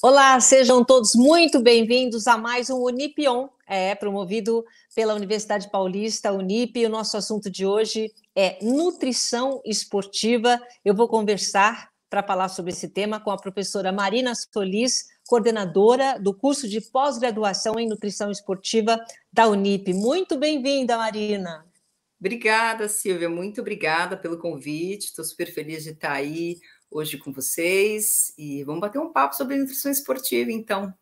Olá, sejam todos muito bem-vindos a mais um Unipion, é, promovido pela Universidade Paulista, Unip. o nosso assunto de hoje é nutrição esportiva. Eu vou conversar para falar sobre esse tema com a professora Marina Solis, coordenadora do curso de pós-graduação em nutrição esportiva da Unip. Muito bem-vinda, Marina. Obrigada, Silvia. Muito obrigada pelo convite. Estou super feliz de estar aí hoje com vocês e vamos bater um papo sobre nutrição esportiva, então.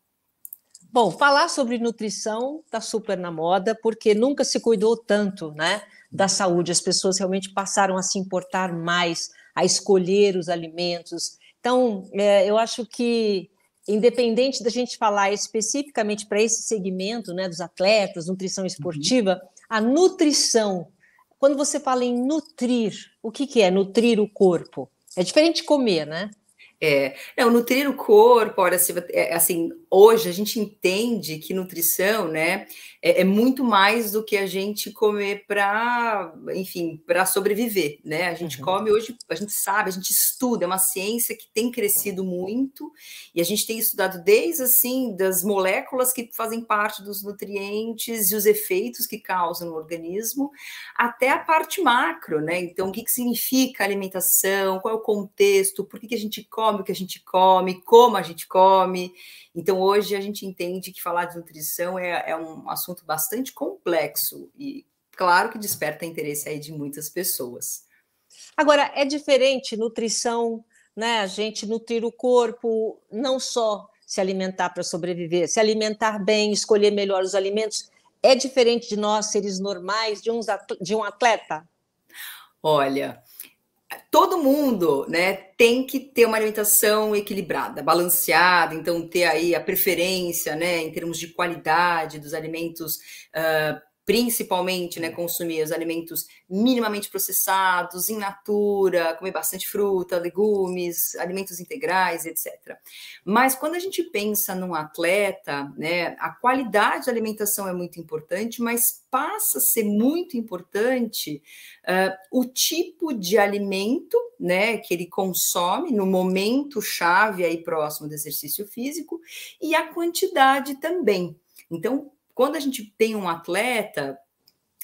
Bom, falar sobre nutrição está super na moda, porque nunca se cuidou tanto né, da saúde. As pessoas realmente passaram a se importar mais, a escolher os alimentos. Então, é, eu acho que, independente da gente falar especificamente para esse segmento né, dos atletas, nutrição uhum. esportiva, uhum. a nutrição, quando você fala em nutrir, o que, que é nutrir o corpo? É diferente comer, né? É, não, nutrir o corpo, olha, é, assim, hoje a gente entende que nutrição, né, é, é muito mais do que a gente comer para, enfim, para sobreviver, né? A gente uhum. come hoje, a gente sabe, a gente estuda, é uma ciência que tem crescido muito e a gente tem estudado desde, assim, das moléculas que fazem parte dos nutrientes e os efeitos que causam no organismo, até a parte macro, né? Então, o que, que significa alimentação, qual é o contexto, por que, que a gente come, come o que a gente come, como a gente come. Então, hoje a gente entende que falar de nutrição é, é um assunto bastante complexo e, claro, que desperta interesse aí de muitas pessoas. Agora, é diferente nutrição, né? A gente nutrir o corpo, não só se alimentar para sobreviver, se alimentar bem, escolher melhor os alimentos. É diferente de nós, seres normais, de, uns de um atleta? Olha, todo mundo, né, tem que ter uma alimentação equilibrada, balanceada, então ter aí a preferência, né, em termos de qualidade dos alimentos uh, principalmente, né, é. consumir os alimentos minimamente processados, in natura, comer bastante fruta, legumes, alimentos integrais, etc. Mas quando a gente pensa num atleta, né, a qualidade da alimentação é muito importante, mas passa a ser muito importante uh, o tipo de alimento, né, que ele consome no momento chave aí próximo do exercício físico e a quantidade também. Então, quando a gente tem um atleta,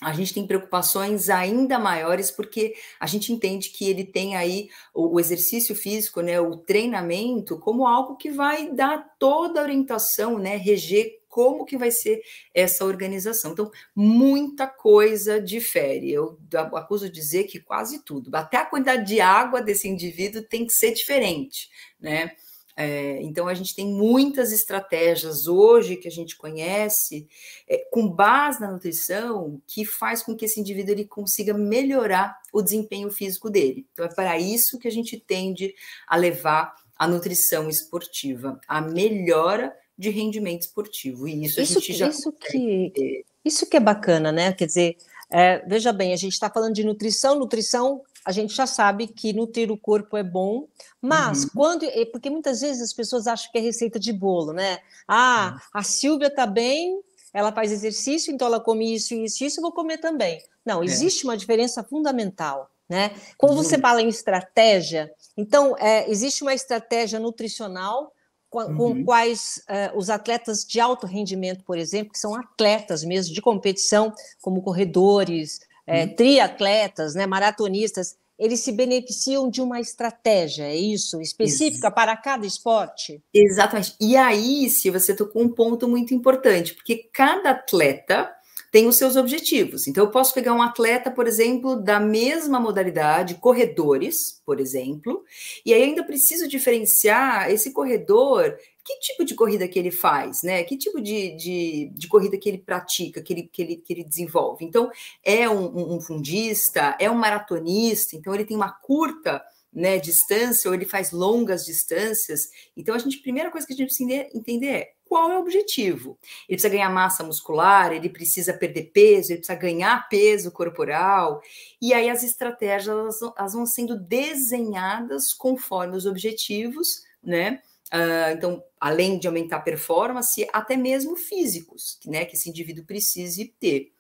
a gente tem preocupações ainda maiores porque a gente entende que ele tem aí o, exercício físico, né, o treinamento como algo que vai dar toda a orientação, né, reger como que vai ser essa organização. Então, muita coisa difere. Eu acuso de dizer que quase tudo, até a quantidade de água desse indivíduo tem que ser diferente, né? É, então, a gente tem muitas estratégias hoje que a gente conhece, é, com base na nutrição, que faz com que esse indivíduo ele consiga melhorar o desempenho físico dele. Então, é para isso que a gente tende a levar a nutrição esportiva, a melhora de rendimento esportivo. E isso, isso a gente já. Isso que, isso que é bacana, né? Quer dizer, é, veja bem, a gente está falando de nutrição, nutrição a gente já sabe que nutrir o corpo é bom, mas uhum. quando. É, porque muitas vezes as pessoas acham que é receita de bolo, né? Ah, a Silvia está bem, ela faz exercício, então ela come isso, isso, isso, eu vou comer também. Não, é. existe é. uma diferença fundamental. Né? Quando uhum. você fala em estratégia, então é, existe uma estratégia nutricional com, uhum. quais uh, os atletas de alto rendimento, por exemplo, que são atletas mesmo de competição, como corredores, é, uhum. triatletas, né, maratonistas, eles se beneficiam de uma estratégia, é isso? Específica isso. para cada esporte? Exatamente. E aí, se você tocou um ponto muito importante, porque cada atleta tem os seus objetivos. Então, eu posso pegar um atleta, por exemplo, da mesma modalidade, corredores, por exemplo, e aí ainda preciso diferenciar esse corredor, que tipo de corrida que ele faz, né? Que tipo de, de, de corrida que ele pratica, que ele, que ele, que ele desenvolve. Então, é um, um fundista, é um maratonista, então ele tem uma curta né, distância, ou ele faz longas distâncias. Então, a gente, primeira coisa que a gente precisa entender é qual é o objetivo. Ele precisa ganhar massa muscular, ele precisa perder peso, ele precisa ganhar peso corporal. E aí as estratégias elas, elas vão sendo desenhadas conforme os objetivos, né? Uh, então, além de aumentar a performance, até mesmo físicos, né, que esse indivíduo precise ter.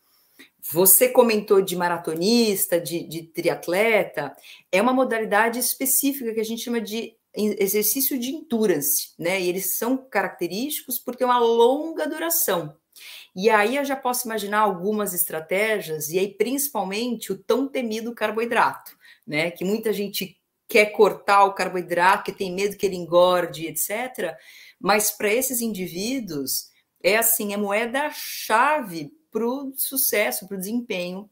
Você comentou de maratonista, de, de triatleta, é uma modalidade específica que a gente chama de exercício de endurance, né? E eles são característicos porque é uma longa duração. E aí eu já posso imaginar algumas estratégias, e aí principalmente o tão temido carboidrato, né? Que muita gente quer cortar o carboidrato, que tem medo que ele engorde, etc. Mas para esses indivíduos, é assim, é moeda-chave para o sucesso, para o desempenho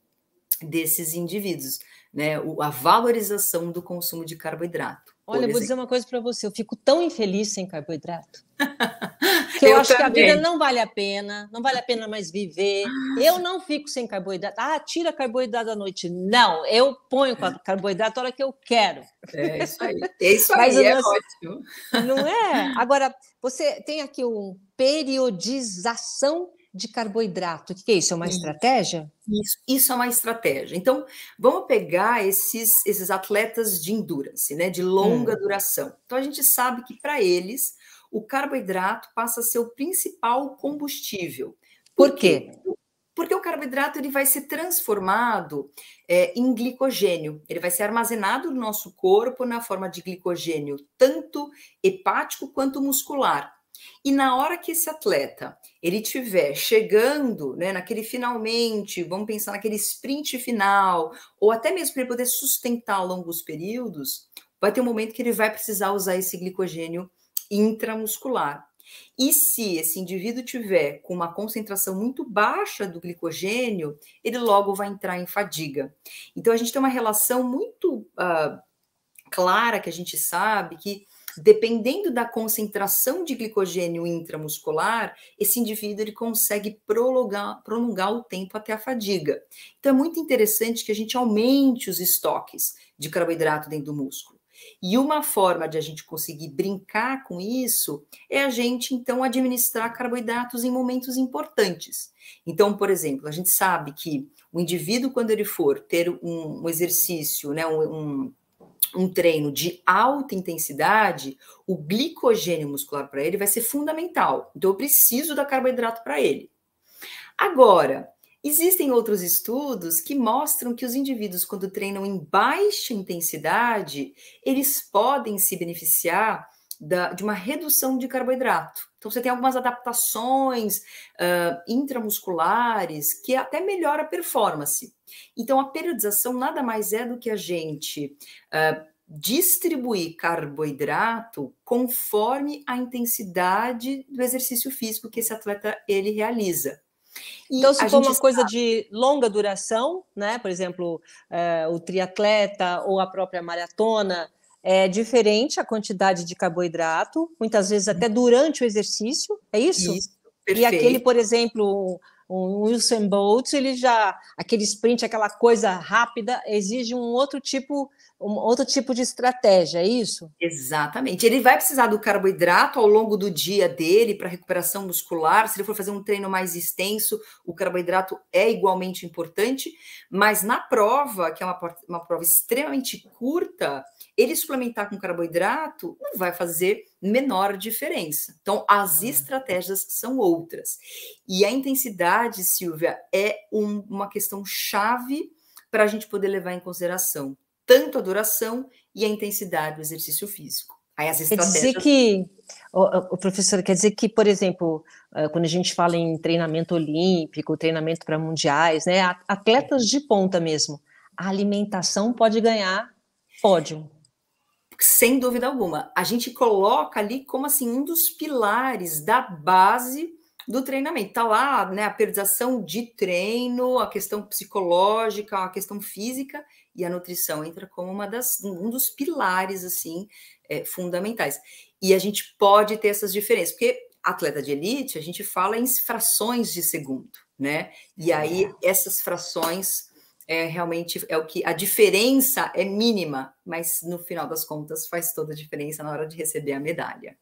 desses indivíduos, né? A valorização do consumo de carboidrato. Olha, eu vou dizer uma coisa para você, eu fico tão infeliz sem carboidrato. Que eu, eu acho também. que a vida não vale a pena, não vale a pena mais viver. Eu não fico sem carboidrato. Ah, tira carboidrato à noite. Não, eu ponho carboidrato a hora que eu quero. É isso aí. É isso aí, é ótimo. Não é? Agora, você tem aqui um periodização de carboidrato. O que é isso? É uma isso. estratégia? Isso, isso é uma estratégia. Então, vamos pegar esses, esses atletas de endurance, né? De longa hum. duração. Então, a gente sabe que para eles o carboidrato passa a ser o principal combustível. Por, Por quê? quê? Porque o carboidrato ele vai ser transformado é, em glicogênio. Ele vai ser armazenado no nosso corpo na forma de glicogênio, tanto hepático quanto muscular. E na hora que esse atleta ele tiver chegando, né, naquele finalmente, vamos pensar naquele sprint final, ou até mesmo para ele poder sustentar longos períodos, vai ter um momento que ele vai precisar usar esse glicogênio intramuscular. E se esse indivíduo tiver com uma concentração muito baixa do glicogênio, ele logo vai entrar em fadiga. Então a gente tem uma relação muito uh, clara que a gente sabe que dependendo da concentração de glicogênio intramuscular, esse indivíduo ele consegue prolongar, prolongar o tempo até a fadiga. Então é muito interessante que a gente aumente os estoques de carboidrato dentro do músculo. E uma forma de a gente conseguir brincar com isso é a gente então administrar carboidratos em momentos importantes. Então, por exemplo, a gente sabe que o indivíduo, quando ele for ter um, exercício, né, um, um treino de alta intensidade, o glicogênio muscular para ele vai ser fundamental. Então, eu preciso da carboidrato para ele. Agora, existem outros estudos que mostram que os indivíduos, quando treinam em baixa intensidade, eles podem se beneficiar da, de uma redução de carboidrato. Então, você tem algumas adaptações uh, intramusculares que até melhora a performance. Então, a periodização nada mais é do que a gente uh, distribuir carboidrato conforme a intensidade do exercício físico que esse atleta ele realiza. E então, se for uma coisa de longa duração, né? Por exemplo, uh, o triatleta ou a própria maratona, é diferente a quantidade de carboidrato, muitas vezes até durante o exercício, é isso? isso e aquele, por exemplo, um Wilson Bolt, ele já aquele sprint, aquela coisa rápida, exige um outro tipo, um outro tipo de estratégia, é isso? Exatamente. Ele vai precisar do carboidrato ao longo do dia dele para recuperação muscular. Se ele for fazer um treino mais extenso, o carboidrato é igualmente importante, mas na prova, que é uma, uma prova extremamente curta, ele suplementar com carboidrato não vai fazer menor diferença. Então, as ah. estratégias são outras. E a intensidade, Silvia, é um, uma questão chave para a gente poder levar em consideração tanto a duração e a intensidade do exercício físico. Aí as estratégias... Quer dizer que, o, o professor, quer dizer que, por exemplo, eh, quando a gente fala em treinamento olímpico, treinamento para mundiais, né, atletas de ponta mesmo, a alimentação pode ganhar pódio sem dúvida alguma. A gente coloca ali como assim um dos pilares da base do treinamento. Tá lá, né, a periodização de treino, a questão psicológica, a questão física e a nutrição entra como uma das um dos pilares assim é, fundamentais. E a gente pode ter essas diferenças, porque atleta de elite, a gente fala em frações de segundo, né? E aí é. essas frações é realmente é o que a diferença é mínima, mas no final das contas faz toda a diferença na hora de receber a medalha.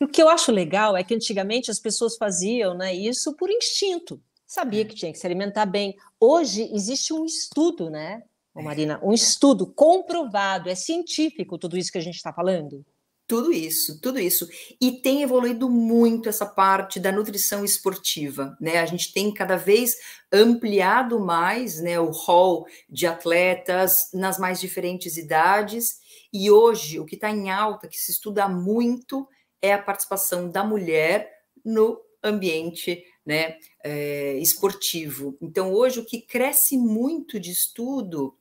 O que eu acho legal é que antigamente as pessoas faziam né, isso por instinto. Sabia é. que tinha que se alimentar bem. Hoje existe um estudo, né, é. Marina? Um estudo comprovado, é científico tudo isso que a gente está falando. Tudo isso, tudo isso. E tem evoluído muito essa parte da nutrição esportiva, né? A gente tem cada vez ampliado mais, né, o hall de atletas nas mais diferentes idades. E hoje, o que está em alta, que se estuda muito, é a participação da mulher no ambiente né, é, esportivo. Então, hoje, o que cresce muito de estudo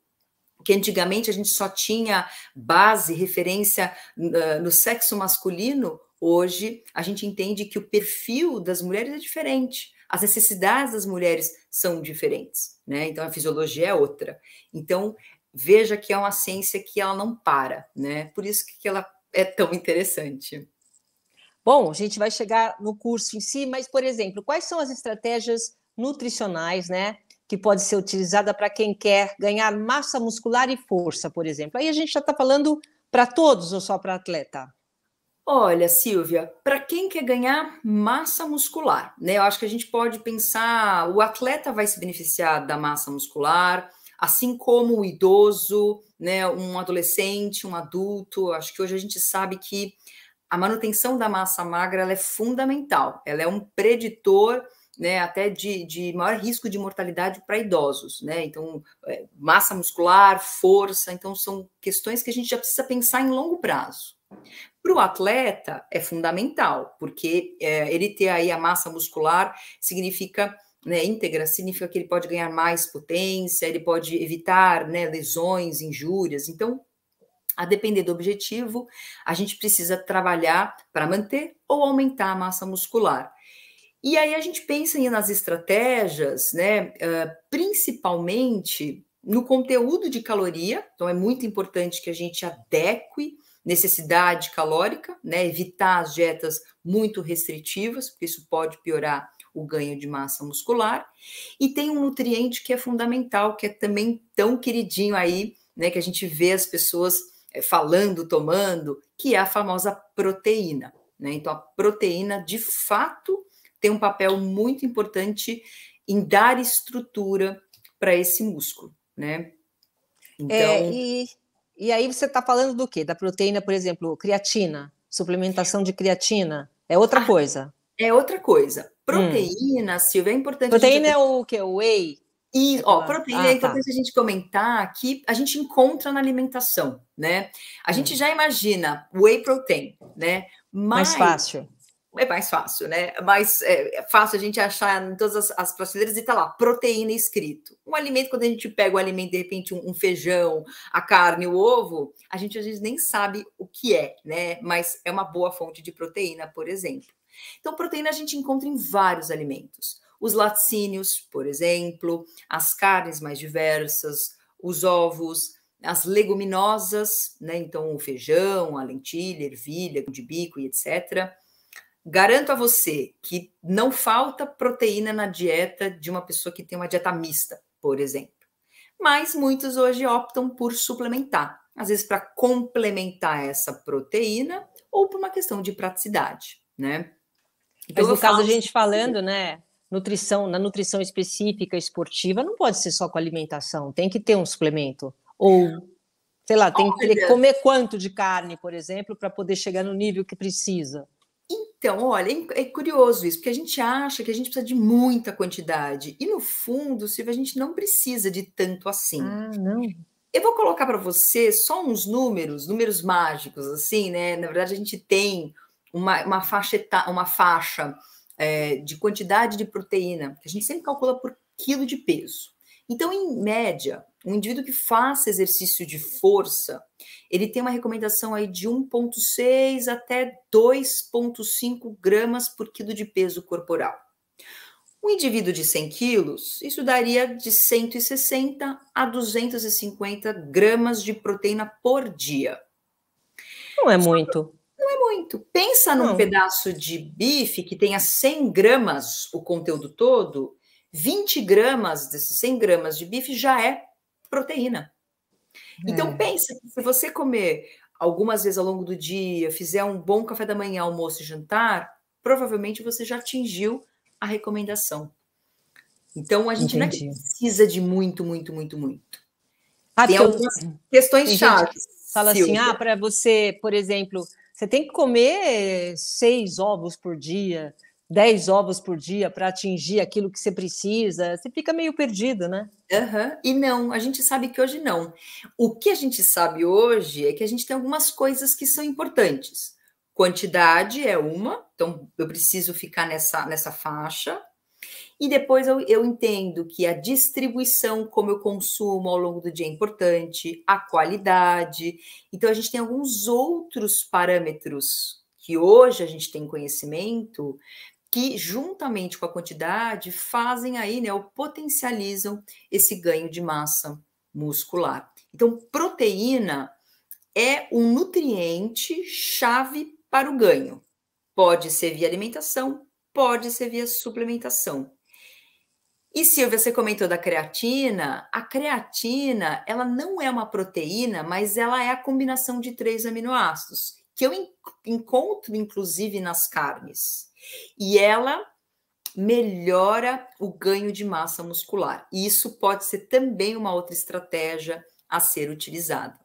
que antigamente a gente só tinha base, referência uh, no sexo masculino, hoje a gente entende que o perfil das mulheres é diferente, as necessidades das mulheres são diferentes, né? Então a fisiologia é outra. Então veja que é uma ciência que ela não para, né? Por isso que ela é tão interessante. Bom, a gente vai chegar no curso em si, mas por exemplo, quais são as estratégias nutricionais, né, que pode ser utilizada para quem quer ganhar massa muscular e força, por exemplo? Aí a gente já está falando para todos ou só para atleta? Olha, Silvia, para quem quer ganhar massa muscular, né? Eu acho que a gente pode pensar, o atleta vai se beneficiar da massa muscular, assim como o idoso, né, um adolescente, um adulto. Acho que hoje a gente sabe que a manutenção da massa magra é fundamental, ela é um preditor né, até de, de maior risco de mortalidade para idosos, né? Então, é, massa muscular, força, então são questões que a gente já precisa pensar em longo prazo. Para o atleta é fundamental, porque é, ele ter aí a massa muscular significa né, íntegra significa que ele pode ganhar mais potência, ele pode evitar né, lesões, injúrias. Então, a depender do objetivo, a gente precisa trabalhar para manter ou aumentar a massa muscular. E aí a gente pensa aí nas estratégias, né, principalmente no conteúdo de caloria, então é muito importante que a gente adeque necessidade calórica, né, evitar as dietas muito restritivas, porque isso pode piorar o ganho de massa muscular. E tem um nutriente que é fundamental, que é também tão queridinho aí, né, que a gente vê as pessoas eh, falando, tomando, que é a famosa proteína. Né? Então, a proteína, de fato, tem um papel muito importante em dar estrutura para esse músculo, né? É, então... É, e, e aí você está falando do quê? Da proteína, por exemplo, creatina, suplementação de creatina, é outra ah, coisa. É outra coisa. Hum. Proteína, hum. Silvia, é importante... Proteína gente... é o que? O whey? E, ó, proteína ah, tá. é importante tá. a gente comentar que a gente encontra na alimentação, né? A gente hum. já imagina whey protein, né? Mas... Mais fácil é mais fácil, né? Mas é, é fácil a gente achar em todas as, as prateleiras e tá lá, proteína escrito. Um alimento, quando a gente pega o alimento, de repente, um, um feijão, a carne, o ovo, a gente às vezes nem sabe o que é, né? Mas é uma boa fonte de proteína, por exemplo. Então, proteína a gente encontra em vários alimentos. Os laticínios, por exemplo, as carnes mais diversas, os ovos, as leguminosas, né? Então, o feijão, a lentilha, ervilha, de bico e etc Garanto a você que não falta proteína na dieta de uma pessoa que tem uma dieta mista, por exemplo. Mas muitos hoje optam por suplementar, às vezes para complementar essa proteína ou por uma questão de praticidade, né? Então, Mas no caso, a gente falando, né? Nutrição, na nutrição específica esportiva, não pode ser só com alimentação, tem que ter um suplemento. Ou, sei lá, tem Olha. que comer quanto de carne, por exemplo, para poder chegar no nível que precisa. Então, olha, é, é curioso isso, porque a gente acha que a gente precisa de muita quantidade. E no fundo, Silvia, a gente não precisa de tanto assim. Ah, não. Eu vou colocar para você só uns números, números mágicos, assim, né? Na verdade, a gente tem uma, uma faixa, uma faixa é, de quantidade de proteína, que a gente sempre calcula por quilo de peso. Então, em média, um indivíduo que faça exercício de força, ele tem uma recomendação aí de 1,6 até 2,5 gramas por quilo de peso corporal. Um indivíduo de 100 quilos, isso daria de 160 a 250 gramas de proteína por dia. Não é muito. Não é muito. Pensa num pedaço de bife que tenha 100 gramas o conteúdo todo, 20 gramas desses 100 gramas de bife já é proteína. Então, é. Então pensa, se você comer algumas vezes ao longo do dia, fizer um bom café da manhã, almoço e jantar, provavelmente você já atingiu a recomendação. Então a gente é Entendi. não precisa de muito, muito, muito, muito. Ah, tem algumas eu... questões chaves. Fala assim, Silvia. assim, ah, para você, por exemplo, você tem que comer seis ovos por dia, 10 ovos por dia para atingir aquilo que você precisa, você fica meio perdido, né? Uhum. E não, a gente sabe que hoje não. O que a gente sabe hoje é que a gente tem algumas coisas que são importantes. Quantidade é uma, então eu preciso ficar nessa, nessa faixa. E depois eu, eu entendo que a distribuição, como eu consumo ao longo do dia, é importante, a qualidade. Então a gente tem alguns outros parâmetros que hoje a gente tem conhecimento que juntamente com a quantidade fazem aí, né, ou potencializam esse ganho de massa muscular. Então, proteína é um nutriente chave para o ganho. Pode ser via alimentação, pode ser via suplementação. E Silvia, você comentou da creatina. A creatina, ela não é uma proteína, mas ela é a combinação de três aminoácidos, que eu encontro inclusive nas carnes. E ela melhora o ganho de massa muscular. E isso pode ser também uma outra estratégia a ser utilizada.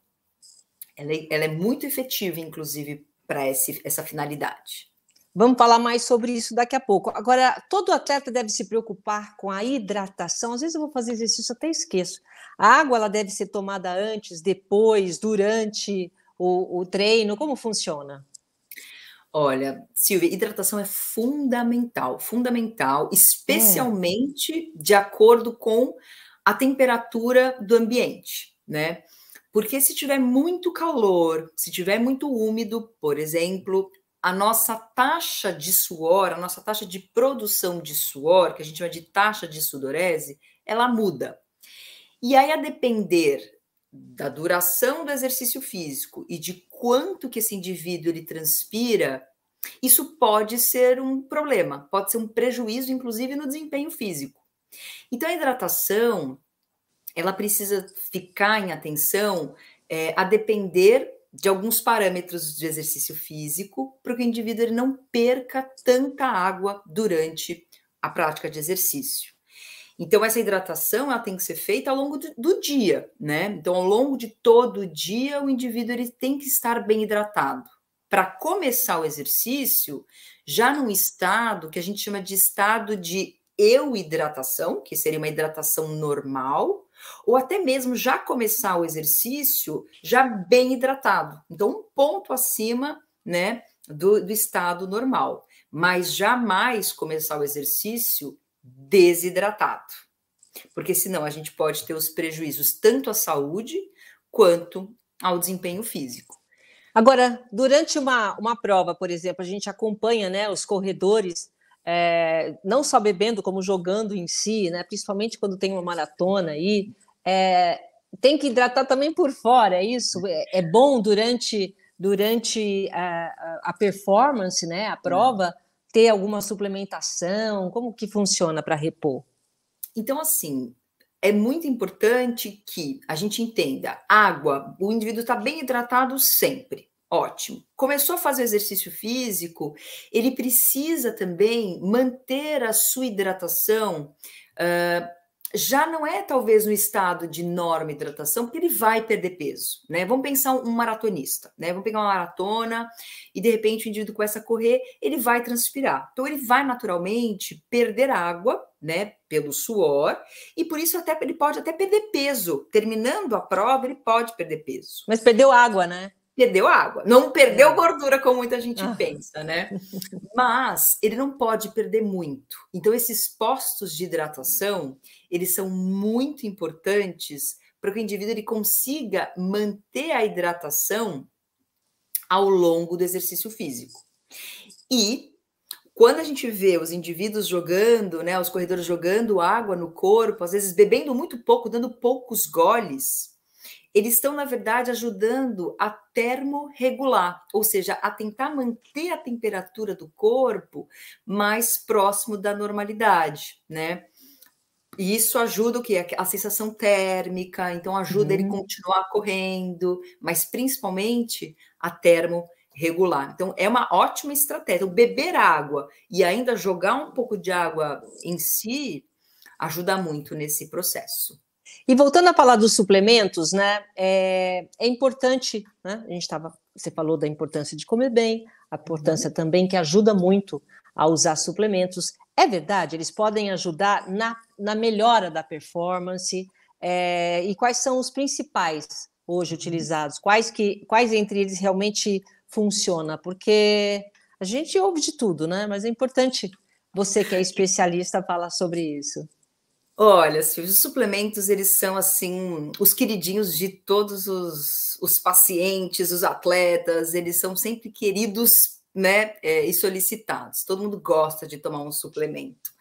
Ela é, ela é muito efetiva, inclusive, para essa finalidade. Vamos falar mais sobre isso daqui a pouco. Agora, todo atleta deve se preocupar com a hidratação. Às vezes eu vou fazer exercício até esqueço. A água ela deve ser tomada antes, depois, durante o, o treino. Como funciona? Olha, Silvia, hidratação é fundamental, fundamental, é. especialmente é. de acordo com a temperatura do ambiente, né? Porque se tiver muito calor, se tiver muito úmido, por exemplo, a nossa taxa de suor, a nossa taxa de produção de suor, que a gente chama de taxa de sudorese, ela muda. E aí, a depender da duração do exercício físico e de quanto que esse indivíduo ele transpira, isso pode ser um problema, pode ser um prejuízo, inclusive no desempenho físico. Então, a hidratação ela precisa ficar em atenção é, a depender de alguns parâmetros de exercício físico para que o indivíduo ele não perca tanta água durante a prática de exercício. Então, essa hidratação ela tem que ser feita ao longo do, do dia, né? Então, ao longo de todo o dia, o indivíduo ele tem que estar bem hidratado. Para começar o exercício, já num estado que a gente chama de estado de eu hidratação, que seria uma hidratação normal, ou até mesmo já começar o exercício já bem hidratado. Então, um ponto acima, né, do, do estado normal. Mas jamais começar o exercício desidratado. Porque senão a gente pode ter os prejuízos tanto à saúde quanto ao desempenho físico. Agora, durante uma, uma prova, por exemplo, a gente acompanha né, os corredores é, não só bebendo, como jogando em si, né? principalmente quando tem uma maratona aí, é, tem que hidratar também por fora, é isso? É, é bom durante, durante é, a, a, performance, né? a prova, ter alguma suplementação? Como que funciona para repor? Então, assim, é muito importante que a gente entenda: água, o indivíduo está bem hidratado sempre. Ótimo. Começou a fazer exercício físico, ele precisa também manter a sua hidratação uh, já não é talvez no estado de enorme hidratação, porque ele vai perder peso, né? Vamos pensar um maratonista, né? Vamos pegar uma maratona e de repente o indivíduo começa a correr, ele vai transpirar. Então ele vai naturalmente perder água, né, pelo suor, e por isso até ele pode até perder peso. Terminando a prova, ele pode perder peso. Mas perdeu água, né? perdeu água, não perdeu é. gordura como muita gente ah. pensa, né? Mas ele não pode perder muito. Então esses postos de hidratação, eles são muito importantes para que o indivíduo ele consiga manter a hidratação ao longo do exercício físico. E quando a gente vê os indivíduos jogando, né, os corredores jogando água no corpo, às vezes bebendo muito pouco, dando poucos goles, eles estão, na verdade, ajudando a termorregular, ou seja, a tentar manter a temperatura do corpo mais próximo da normalidade, né? E isso ajuda o que? A sensação térmica, então ajuda uhum. ele continuar correndo, mas principalmente a termorregular. Então é uma ótima estratégia. Então, beber água e ainda jogar um pouco de água em si ajuda muito nesse processo. E voltando a falar dos suplementos, né, é, é importante, né, a gente estava, você falou da importância de comer bem, a importância uhum. também que ajuda muito a usar suplementos. É verdade, eles podem ajudar na, na melhora da performance, é, e quais são os principais hoje uhum. utilizados? Quais, que, quais entre eles realmente funciona? Porque a gente ouve de tudo, né? Mas é importante você que é especialista falar sobre isso. Olha, Silvio, os suplementos, eles são, assim, os queridinhos de todos os, os pacientes, os atletas, eles são sempre queridos, né, é, e solicitados. Todo mundo gosta de tomar um suplemento.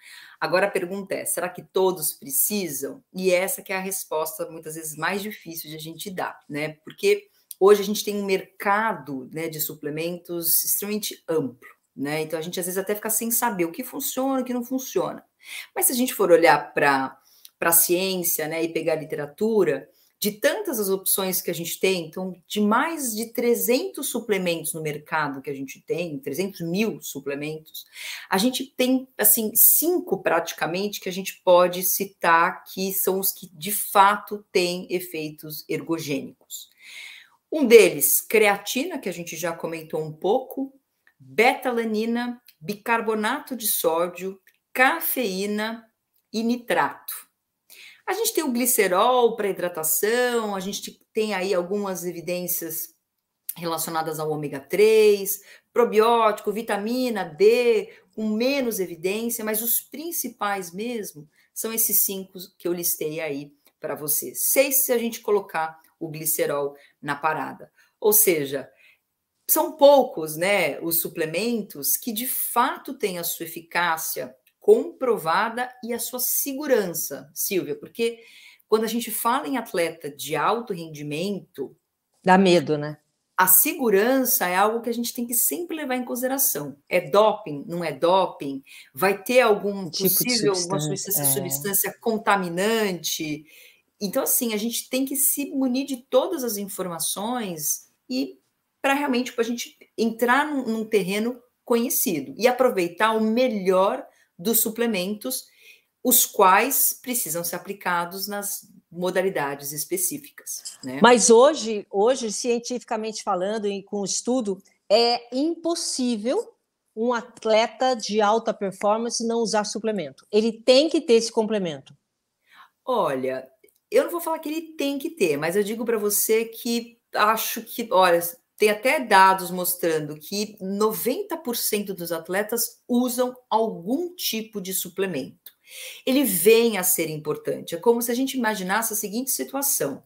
Agora a pergunta é, será que todos precisam? E essa que é a resposta, muitas vezes, mais difícil de a gente dar, né, porque hoje a gente tem um mercado, né, de suplementos extremamente amplo né? Então a gente às vezes até fica sem saber o que funciona, o que não funciona. Mas se a gente for olhar para a ciência, né, e pegar a literatura, de tantas as opções que a gente tem, então de mais de 300 suplementos no mercado que a gente tem, 300 mil suplementos, a gente tem assim cinco praticamente que a gente pode citar que são os que de fato têm efeitos ergogênicos. Um deles, creatina, que a gente já comentou um pouco, betalanina, bicarbonato de sódio, cafeína e nitrato. A gente tem o glicerol para hidratação, a gente tem aí algumas evidências relacionadas ao ômega 3, probiótico, vitamina D, com menos evidência, mas os principais mesmo são esses cinco que eu listei aí para você. Seis se a gente colocar o glicerol na parada. Ou seja, são poucos, né, os suplementos que de fato têm a sua eficácia comprovada e a sua segurança, Silvia, porque quando a gente fala em atleta de alto rendimento, dá medo, né? A segurança é algo que a gente tem que sempre levar em consideração. É doping, não é doping? Vai ter algum tipo possível substância, alguma substância, é. substância contaminante? Então, assim, a gente tem que se munir de todas as informações e para realmente tipo, a gente entrar num, num terreno conhecido e aproveitar o melhor dos suplementos, os quais precisam ser aplicados nas modalidades específicas. Né? Mas hoje, hoje, cientificamente falando e com estudo, é impossível um atleta de alta performance não usar suplemento. Ele tem que ter esse complemento. Olha, eu não vou falar que ele tem que ter, mas eu digo para você que acho que, olha, tem até dados mostrando que 90% dos atletas usam algum tipo de suplemento. Ele vem a ser importante. É como se a gente imaginasse a seguinte situação.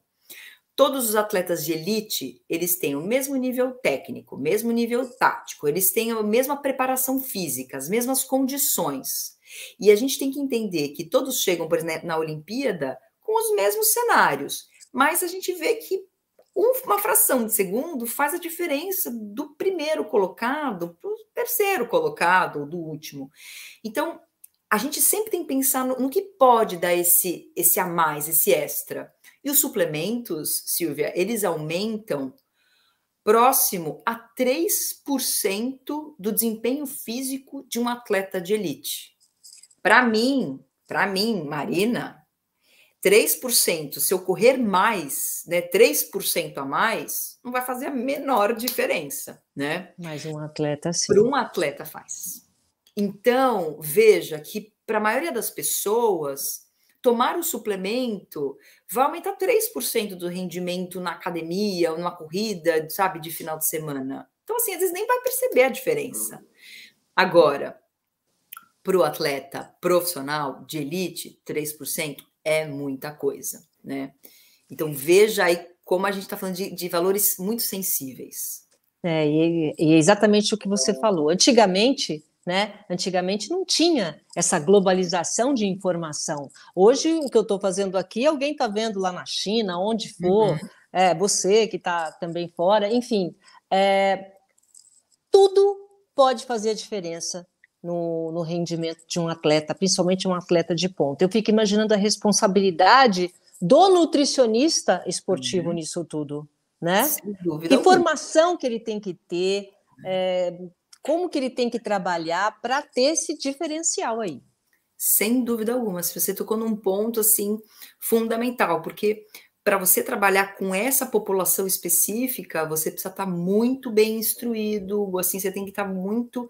Todos os atletas de elite, eles têm o mesmo nível técnico, o mesmo nível tático, eles têm a mesma preparação física, as mesmas condições. E a gente tem que entender que todos chegam, por exemplo, na Olimpíada com os mesmos cenários, mas a gente vê que uma fração de segundo faz a diferença do primeiro colocado para o terceiro colocado, do último. Então, a gente sempre tem que pensar no, no, que pode dar esse, esse a mais, esse extra. E os suplementos, Silvia, eles aumentam próximo a 3% do desempenho físico de um atleta de elite. Para mim, para mim, Marina, 3%, se ocorrer mais, né, 3% a mais, não vai fazer a menor diferença, né? Mas um atleta sim. Para um atleta faz. Então, veja que para a maioria das pessoas, tomar o suplemento vai aumentar 3% do rendimento na academia ou numa corrida, sabe, de final de semana. Então, assim, às vezes nem vai perceber a diferença. Agora, para o atleta profissional de elite, 3% é muita coisa, né? Então veja aí como a gente está falando de, de, valores muito sensíveis. É, e, e é exatamente o que você falou. Antigamente, né? Antigamente não tinha essa globalização de informação. Hoje, o que eu estou fazendo aqui, alguém está vendo lá na China, onde for, uhum. é, você que está também fora, enfim. É, tudo pode fazer a diferença no, no rendimento de um atleta, principalmente um atleta de ponta. Eu fico imaginando a responsabilidade do nutricionista esportivo uhum. nisso tudo, né? Que formação que ele tem que ter, é, como que ele tem que trabalhar para ter esse diferencial aí. Sem dúvida alguma, se você tocou num ponto assim fundamental, porque para você trabalhar com essa população específica, você precisa estar tá muito bem instruído, assim, você tem que estar tá muito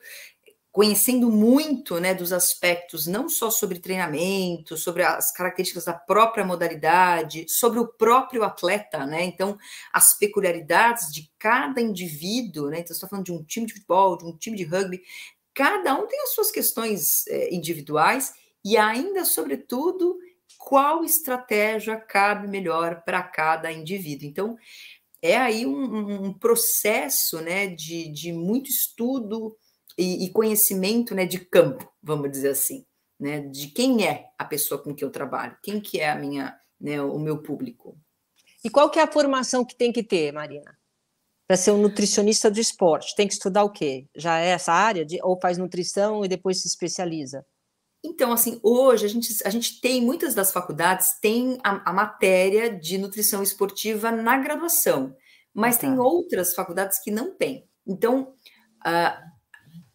conhecendo muito né, dos aspectos, não só sobre treinamento, sobre as características da própria modalidade, sobre o próprio atleta, né? Então, as peculiaridades de cada indivíduo, né? Então, você está falando de um time de futebol, de um time de rugby, cada um tem as suas questões é, individuais e ainda, sobretudo, qual estratégia cabe melhor para cada indivíduo. Então, é aí um, um processo né, de, de muito estudo, e, e conhecimento né, de campo, vamos dizer assim, né, de quem é a pessoa com que eu trabalho, quem que é a minha, né, o meu público. E qual que é a formação que tem que ter, Marina? Para ser um nutricionista do esporte, tem que estudar o quê? Já é essa área? De, ou faz nutrição e depois se especializa? Então, assim, hoje a gente, a gente tem, muitas das faculdades têm a, a matéria de nutrição esportiva na graduação, mas tá. tem outras faculdades que não têm. Então, uh,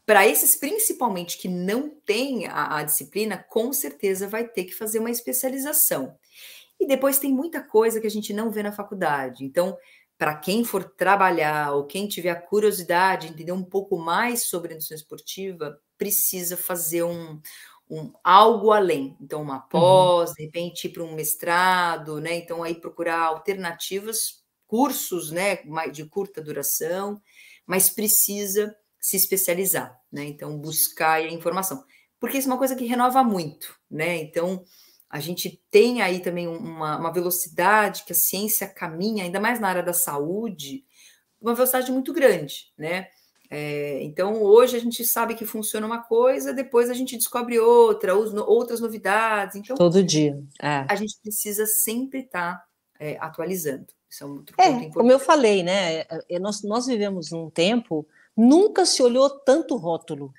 para esses, principalmente, que não têm a, a disciplina, com certeza vai ter que fazer uma especialização. E depois tem muita coisa que a gente não vê na faculdade. Então, para quem for trabalhar ou quem tiver a curiosidade de entender um pouco mais sobre nutrição esportiva, precisa fazer um, um algo além. Então, uma uhum. pós, uhum. de repente ir para um mestrado, né? Então, aí procurar alternativas, cursos, né, de curta duração, mas precisa se especializar, né? Então, buscar a informação. Porque isso é uma coisa que renova muito, né? Então, a gente tem aí também uma, uma velocidade que a ciência caminha, ainda mais na área da saúde, uma velocidade muito grande, né? É, então, hoje a gente sabe que funciona uma coisa, depois a gente descobre outra, outras novidades. Então, Todo dia. É. A gente precisa sempre estar tá, é, atualizando. Isso é um outro é, ponto importante. Como eu falei, né? É, é, nós, nós vivemos num tempo Nunca se olhou tanto rótulo.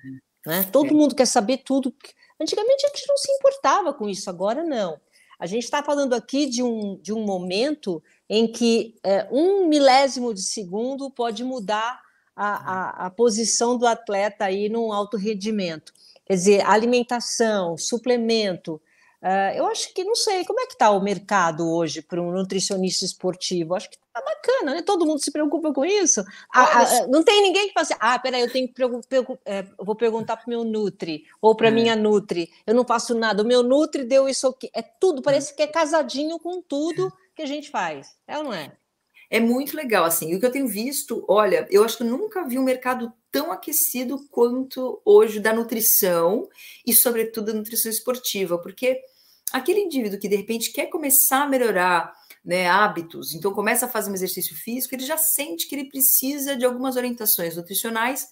Né? Todo é. mundo quer saber tudo. Antigamente a gente não se importava com isso, agora não. A gente está falando aqui de um, de um momento em que é, um milésimo de segundo pode mudar a, a, a posição do atleta aí num alto rendimento. Quer dizer, alimentação, suplemento, Uh, eu acho que não sei como é que está o mercado hoje para um nutricionista esportivo. Acho que está bacana, né? Todo mundo se preocupa com isso. Ah, ah, não tem ninguém que fala assim, ah, peraí, eu tenho que é, vou perguntar para o meu Nutri ou para é. minha Nutri. Eu não faço nada, o meu Nutri deu isso aqui. É tudo, é. parece que é casadinho com tudo que a gente faz. É ou não é? É muito legal, assim. O que eu tenho visto, olha, eu acho que eu nunca vi um mercado tão aquecido quanto hoje da nutrição e, sobretudo, da nutrição esportiva, porque aquele indivíduo que de repente quer começar a melhorar né, hábitos, então começa a fazer um exercício físico, ele já sente que ele precisa de algumas orientações nutricionais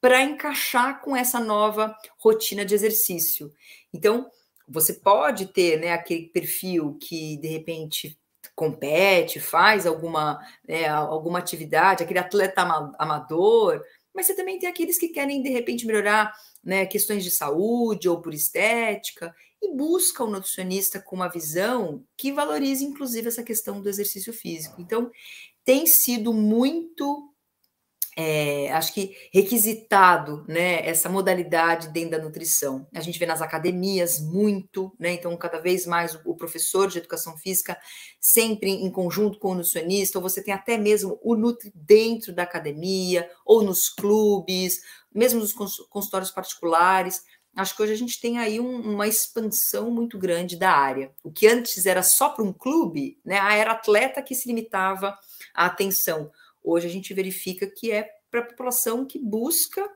para encaixar com essa nova rotina de exercício. Então, você pode ter né, aquele perfil que de repente compete, faz alguma, né, alguma atividade, aquele atleta amador, mas você também tem aqueles que querem de repente melhorar né, questões de saúde ou por estética e busca um nutricionista com uma visão que valorize, inclusive, essa questão do exercício físico. Então, tem sido muito é, acho que requisitado né, essa modalidade dentro da nutrição. A gente vê nas academias muito, né, então cada vez mais o professor de educação física sempre em conjunto com o nutricionista, ou você tem até mesmo o Nutri dentro da academia, ou nos clubes, mesmo nos consultórios particulares acho que hoje a gente tem aí um, uma expansão muito grande da área. O que antes era só para um clube, né, ah, era atleta que se limitava à atenção. Hoje a gente verifica que é para a população que busca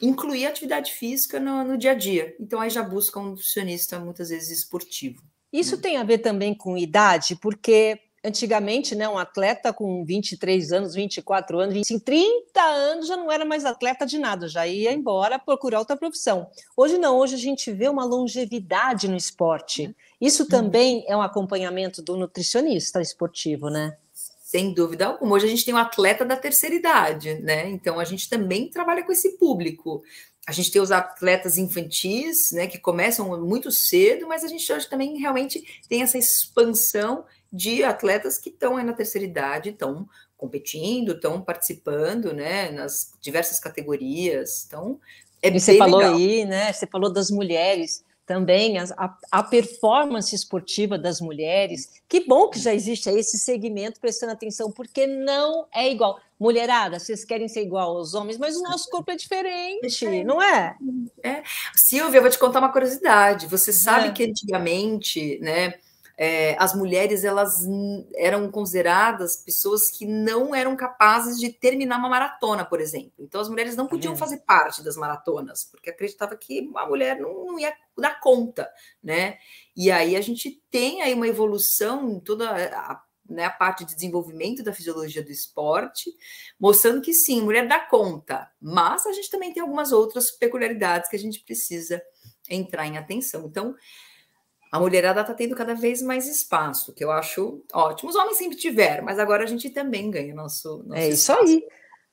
incluir atividade física no, no, dia a dia. Então aí já busca um nutricionista muitas vezes esportivo. Isso tem a ver também com idade, porque Antigamente, né, um atleta com 23 anos, 24 anos, 25, 30 anos já não era mais atleta de nada, já ia embora procurar outra profissão. Hoje não, hoje a gente vê uma longevidade no esporte. Isso uhum. também é um acompanhamento do nutricionista esportivo, né? Sem dúvida alguma. Hoje a gente tem um atleta da terceira idade, né? Então a gente também trabalha com esse público. A gente tem os atletas infantis, né, que começam muito cedo, mas a gente hoje também realmente tem essa expansão de atletas que estão aí na terceira idade, estão competindo, estão participando, né, nas diversas categorias. Então, é e você falou legal. aí, né? Você falou das mulheres também, a, a, a, performance esportiva das mulheres. Que bom que já existe esse segmento prestando atenção, porque não é igual. Mulherada, vocês querem ser igual aos homens, mas o nosso corpo é diferente, é. não é? é? Silvia, eu vou te contar uma curiosidade. Você sabe é. que antigamente, né? é, as mulheres elas eram consideradas pessoas que não eram capazes de terminar uma maratona, por exemplo. Então as mulheres não podiam hum. fazer parte das maratonas, porque acreditava que uma mulher não, não, ia dar conta, né? E aí a gente tem aí uma evolução em toda a, né, a parte de desenvolvimento da fisiologia do esporte, mostrando que sim, mulher dá conta, mas a gente também tem algumas outras peculiaridades que a gente precisa entrar em atenção. Então, a mulherada está tendo cada vez mais espaço, que eu acho ótimo. Os homens sempre tiveram, mas agora a gente também ganha nosso. nosso é espaço. isso aí.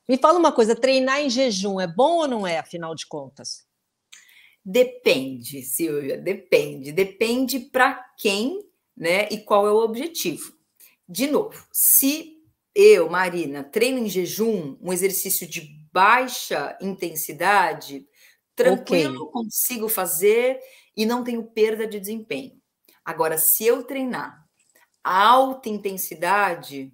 Me fala uma coisa: treinar em jejum é bom ou não é, afinal de contas? Depende, Silvia, depende. Depende para quem né, e qual é o objetivo. De novo, se eu, Marina, treino em jejum, um exercício de baixa intensidade, tranquilo, okay. consigo fazer e não tenho perda de desempenho. Agora, se eu treinar alta intensidade,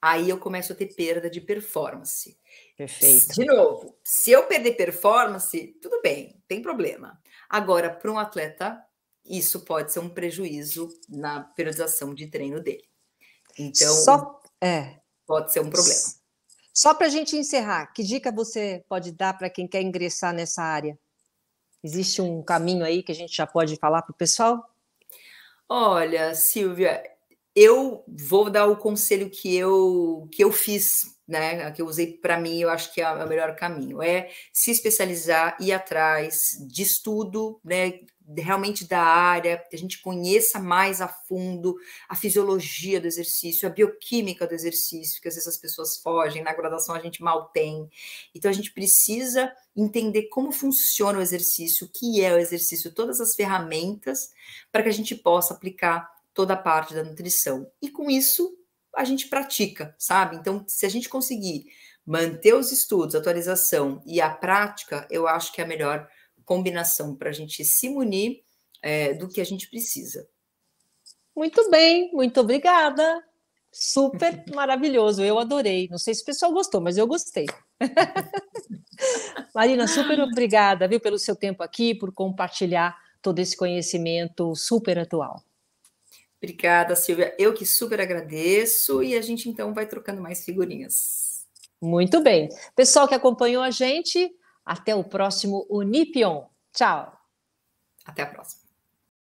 aí eu começo a ter perda de performance. Perfeito. De novo, se eu perder performance, tudo bem, tem problema. Agora, para um atleta, isso pode ser um prejuízo na periodização de treino dele. Então, Só, é. pode ser um problema. Só para a gente encerrar, que dica você pode dar para quem quer ingressar nessa área? Existe um caminho aí que a gente já pode falar para o pessoal? Olha, Silvia, eu vou dar o conselho que eu que eu fiz, né? Que eu usei para mim, eu acho que é o melhor caminho é se especializar e atrás de estudo, né? realmente da área, que a gente conheça mais a fundo a fisiologia do exercício, a bioquímica do exercício, que às vezes as pessoas fogem, na graduação a gente mal tem. Então a gente precisa entender como funciona o exercício, o que é o exercício, todas as ferramentas para que a gente possa aplicar toda a parte da nutrição. E com isso a gente pratica, sabe? Então, se a gente conseguir manter os estudos, atualização e a prática, eu acho que é a melhor combinação para a gente se munir é, do que a gente precisa. Muito bem, muito obrigada. Super maravilhoso, eu adorei. Não sei se o pessoal gostou, mas eu gostei. Marina, super obrigada, viu, pelo seu tempo aqui, por compartilhar todo esse conhecimento super atual. Obrigada, Silvia. Eu que super agradeço e a gente então vai trocando mais figurinhas. Muito bem. Pessoal que acompanhou a gente, até o próximo Unipion. Tchau. Até a próxima.